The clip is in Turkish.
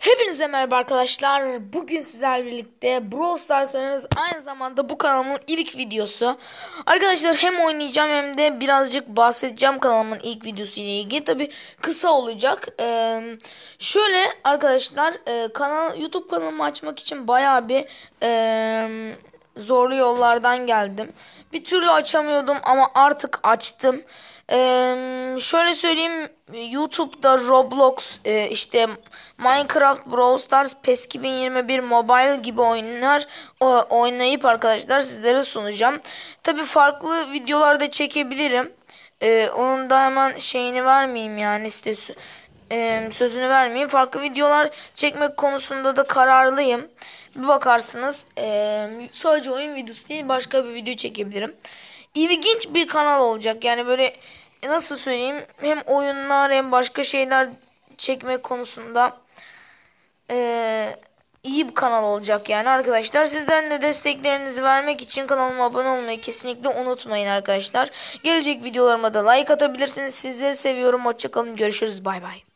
Hepinize merhaba arkadaşlar. Bugün sizlerle birlikte Brawl Stars oynuyoruz. Aynı zamanda bu kanalımın ilk videosu. Arkadaşlar hem oynayacağım hem de birazcık bahsedeceğim kanalımın ilk videosu ile ilgili. Tabi kısa olacak. Ee, şöyle arkadaşlar e, kanal YouTube kanalımı açmak için baya bir e, zorlu yollardan geldim. Bir türlü açamıyordum ama artık açtım. Ee, şöyle söyleyeyim YouTube'da Roblox e, işte Minecraft Brawl Stars PES 2021 Mobile gibi oyunlar o, oynayıp arkadaşlar sizlere sunacağım. Tabi farklı videolarda çekebilirim. Ee, onun da hemen şeyini vermeyeyim yani sitesi e, sözünü vermeyeyim. Farklı videolar çekmek konusunda da kararlıyım. Bir bakarsınız e, sadece oyun videosu değil başka bir video çekebilirim. İlginç bir kanal olacak. Yani böyle e, nasıl söyleyeyim hem oyunlar hem başka şeyler çekmek konusunda e, iyi bir kanal olacak yani arkadaşlar. Sizden de desteklerinizi vermek için kanalıma abone olmayı kesinlikle unutmayın arkadaşlar. Gelecek videolarıma da like atabilirsiniz. Sizleri seviyorum. Hoşçakalın. Görüşürüz. Bay bay.